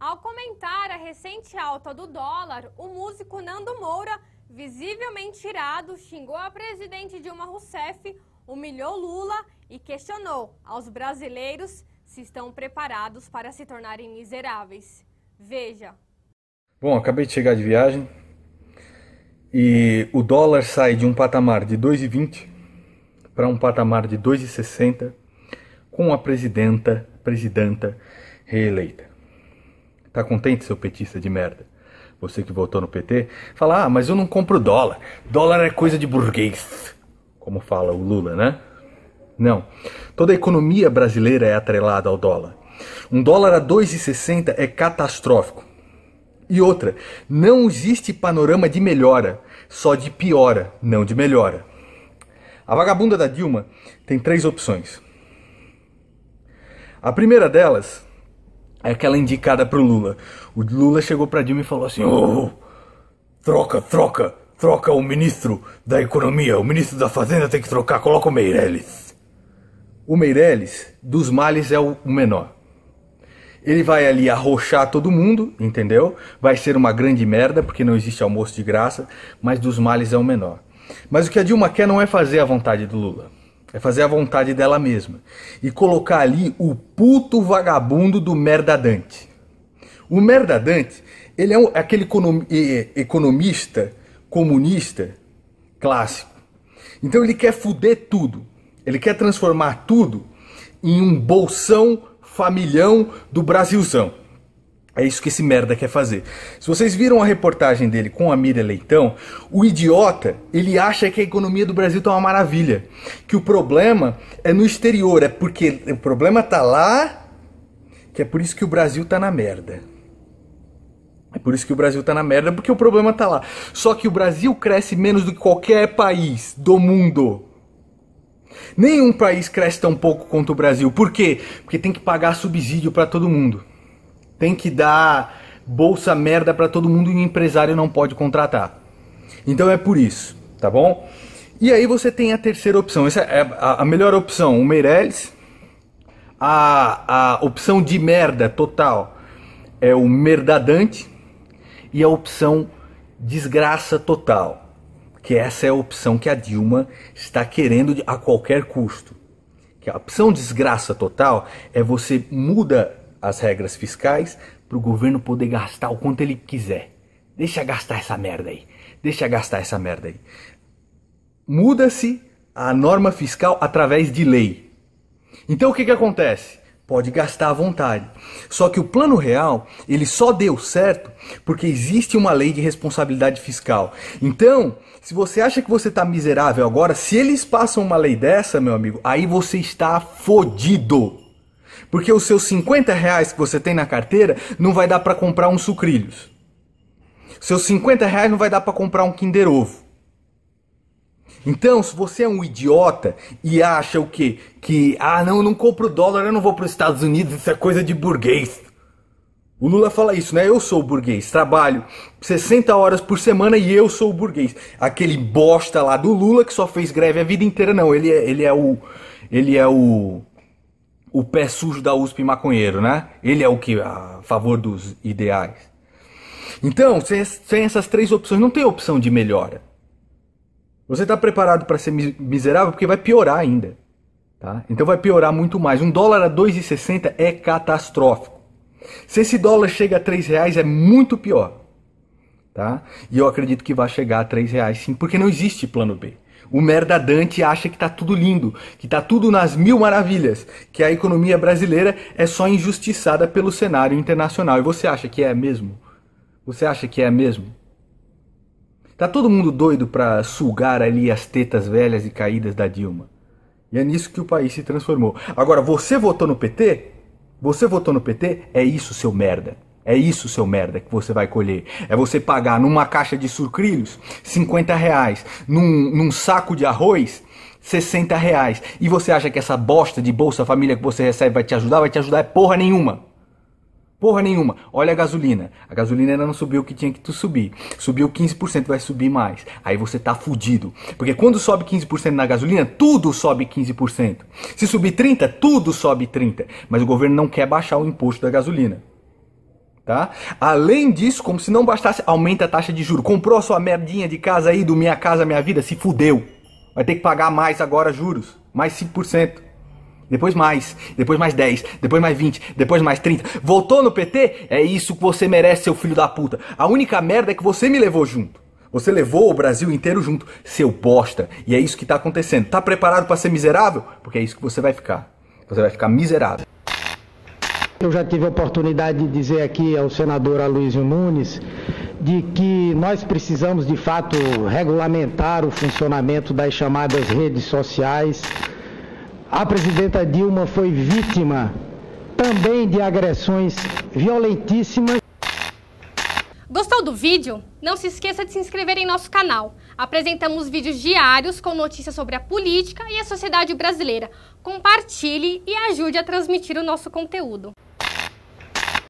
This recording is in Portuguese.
Ao comentar a recente alta do dólar, o músico Nando Moura, visivelmente irado, xingou a presidente Dilma Rousseff, humilhou Lula e questionou aos brasileiros se estão preparados para se tornarem miseráveis. Veja. Bom, acabei de chegar de viagem e o dólar sai de um patamar de 2,20 para um patamar de 2,60 com a presidenta, presidenta reeleita. Tá contente, seu petista de merda? Você que votou no PT, fala: ah, mas eu não compro dólar. Dólar é coisa de burguês. Como fala o Lula, né? Não. Toda a economia brasileira é atrelada ao dólar. Um dólar a 2,60 é catastrófico. E outra, não existe panorama de melhora, só de piora, não de melhora. A vagabunda da Dilma tem três opções. A primeira delas é aquela indicada pro Lula. O Lula chegou para Dilma e falou assim: oh, troca, troca, troca o ministro da Economia, o ministro da Fazenda tem que trocar, coloca o Meirelles. O Meirelles, dos males, é o menor. Ele vai ali arrochar todo mundo, entendeu? Vai ser uma grande merda, porque não existe almoço de graça, mas dos males é o menor. Mas o que a Dilma quer não é fazer a vontade do Lula. É fazer a vontade dela mesma. E colocar ali o puto vagabundo do merda Dante. O merda Dante, ele é, um, é aquele economista comunista clássico. Então ele quer fuder tudo. Ele quer transformar tudo em um bolsão familhão do Brasilzão. É isso que esse merda quer fazer. Se vocês viram a reportagem dele com a Miriam Leitão, o idiota, ele acha que a economia do Brasil tá uma maravilha, que o problema é no exterior, é porque o problema tá lá, que é por isso que o Brasil tá na merda. É por isso que o Brasil tá na merda, porque o problema tá lá. Só que o Brasil cresce menos do que qualquer país do mundo. Nenhum país cresce tão pouco quanto o Brasil. Por quê? Porque tem que pagar subsídio para todo mundo. Tem que dar bolsa merda para todo mundo e o empresário não pode contratar. Então é por isso, tá bom? E aí você tem a terceira opção. Essa é a, melhor opção, o Meirelles. A, a opção de merda total é o merdadante. E a opção desgraça total, que essa é a opção que a Dilma está querendo a qualquer custo. Que a opção desgraça total é você muda as regras fiscais para o governo poder gastar o quanto ele quiser. Deixa gastar essa merda aí. Deixa gastar essa merda aí. Muda-se a norma fiscal através de lei. Então o que, que acontece? Pode gastar à vontade. Só que o plano real, ele só deu certo porque existe uma lei de responsabilidade fiscal. Então, se você acha que você está miserável agora, se eles passam uma lei dessa, meu amigo, aí você está fodido. Porque os seus 50 reais que você tem na carteira não vai dar para comprar um sucrilhos. Seus 50 reais não vai dar para comprar um Kinder Ovo. Então, se você é um idiota e acha o quê? Que, ah, não, eu não compro dólar, eu não vou para os Estados Unidos, isso é coisa de burguês. O Lula fala isso, né? Eu sou burguês, trabalho 60 horas por semana e eu sou burguês. Aquele bosta lá do Lula que só fez greve a vida inteira, não. Ele é, ele é o. Ele é o o pé sujo da USP maconheiro, né? Ele é o que a favor dos ideais. Então, sem essas três opções, não tem opção de melhora. Você está preparado para ser miserável porque vai piorar ainda. Tá? Então vai piorar muito mais. Um dólar a 2,60 é catastrófico. Se esse dólar chega a 3 reais, é muito pior. Tá? E eu acredito que vai chegar a 3 reais sim, porque não existe plano B o merda Dante acha que está tudo lindo, que está tudo nas mil maravilhas, que a economia brasileira é só injustiçada pelo cenário internacional. E você acha que é mesmo? Você acha que é mesmo? Tá todo mundo doido para sugar ali as tetas velhas e caídas da Dilma. E é nisso que o país se transformou. Agora, você votou no PT? Você votou no PT? É isso, seu merda. É isso, seu merda, que você vai colher. É você pagar numa caixa de surcrilhos 50 reais, num, num saco de arroz 60 reais. E você acha que essa bosta de Bolsa Família que você recebe vai te ajudar? Vai te ajudar é porra nenhuma. Porra nenhuma. Olha a gasolina. A gasolina ainda não subiu o que tinha que tu subir. Subiu 15%, vai subir mais. Aí você tá fudido. Porque quando sobe 15% na gasolina, tudo sobe 15%. Se subir 30, tudo sobe 30. Mas o governo não quer baixar o imposto da gasolina. Tá? Além disso, como se não bastasse, aumenta a taxa de juro. Comprou a sua merdinha de casa aí do Minha Casa Minha Vida, se fudeu. Vai ter que pagar mais agora juros, mais 5%. Depois mais, depois mais 10, depois mais 20, depois mais 30. Voltou no PT? É isso que você merece, seu filho da puta. A única merda é que você me levou junto. Você levou o Brasil inteiro junto, seu bosta. E é isso que está acontecendo. Tá preparado para ser miserável? Porque é isso que você vai ficar. Você vai ficar miserável. Eu já tive a oportunidade de dizer aqui ao senador Aloysio Nunes de que nós precisamos de fato regulamentar o funcionamento das chamadas redes sociais. A presidenta Dilma foi vítima também de agressões violentíssimas. Gostou do vídeo? Não se esqueça de se inscrever em nosso canal. Apresentamos vídeos diários com notícias sobre a política e a sociedade brasileira. Compartilhe e ajude a transmitir o nosso conteúdo.